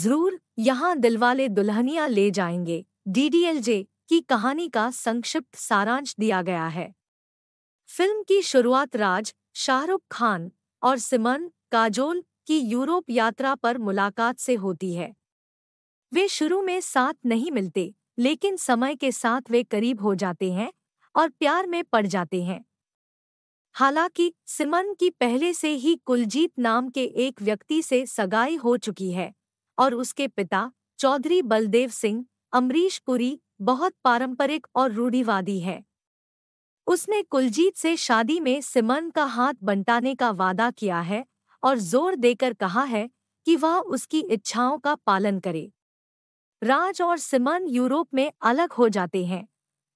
जरूर यहाँ दिलवाले दुल्हनिया ले जाएंगे डीडीएलजे की कहानी का संक्षिप्त सारांश दिया गया है फिल्म की शुरुआत राज शाहरुख खान और सिमन काजोल की यूरोप यात्रा पर मुलाकात से होती है वे शुरू में साथ नहीं मिलते लेकिन समय के साथ वे करीब हो जाते हैं और प्यार में पड़ जाते हैं हालांकि सिमन की पहले से ही कुलजीत नाम के एक व्यक्ति से सगाई हो चुकी है और उसके पिता चौधरी बलदेव सिंह अमरीश पुरी बहुत पारंपरिक और रूढ़िवादी है उसने कुलजीत से शादी में सिमन का हाथ बंटाने का वादा किया है और जोर देकर कहा है कि वह उसकी इच्छाओं का पालन करे राज और सिमन यूरोप में अलग हो जाते हैं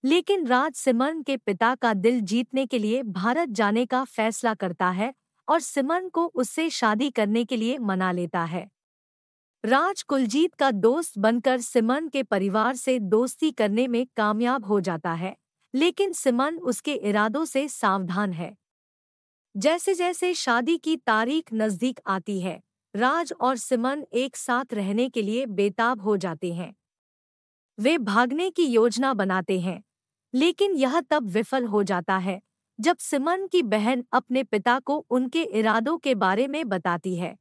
लेकिन राज सिमन के पिता का दिल जीतने के लिए भारत जाने का फैसला करता है और सिमन को उससे शादी करने के लिए मना लेता है राज कुलजीत का दोस्त बनकर सिमन के परिवार से दोस्ती करने में कामयाब हो जाता है लेकिन सिमन उसके इरादों से सावधान है जैसे जैसे शादी की तारीख नजदीक आती है राज और सिमन एक साथ रहने के लिए बेताब हो जाते हैं वे भागने की योजना बनाते हैं लेकिन यह तब विफल हो जाता है जब सिमन की बहन अपने पिता को उनके इरादों के बारे में बताती है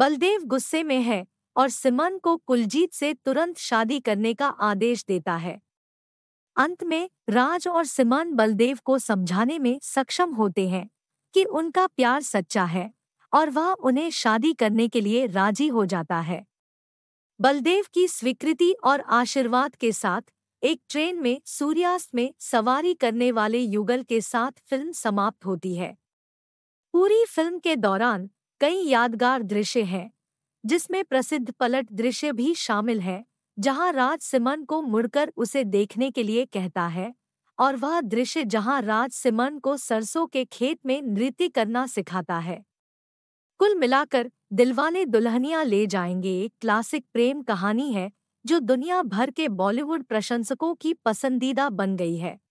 बलदेव गुस्से में है और सिमन को कुलजीत से तुरंत शादी करने का आदेश देता है अंत में राज और सिमन बलदेव को समझाने में सक्षम होते हैं कि उनका प्यार सच्चा है और वह उन्हें शादी करने के लिए राजी हो जाता है बलदेव की स्वीकृति और आशीर्वाद के साथ एक ट्रेन में सूर्यास्त में सवारी करने वाले युगल के साथ फिल्म समाप्त होती है पूरी फिल्म के दौरान कई यादगार दृश्य हैं जिसमें प्रसिद्ध पलट दृश्य भी शामिल है जहां राज सिमन को मुड़कर उसे देखने के लिए कहता है और वह दृश्य जहां राज सिमन को सरसों के खेत में नृत्य करना सिखाता है कुल मिलाकर दिलवाने दुल्हनिया ले जाएंगे एक क्लासिक प्रेम कहानी है जो दुनिया भर के बॉलीवुड प्रशंसकों की पसंदीदा बन गई है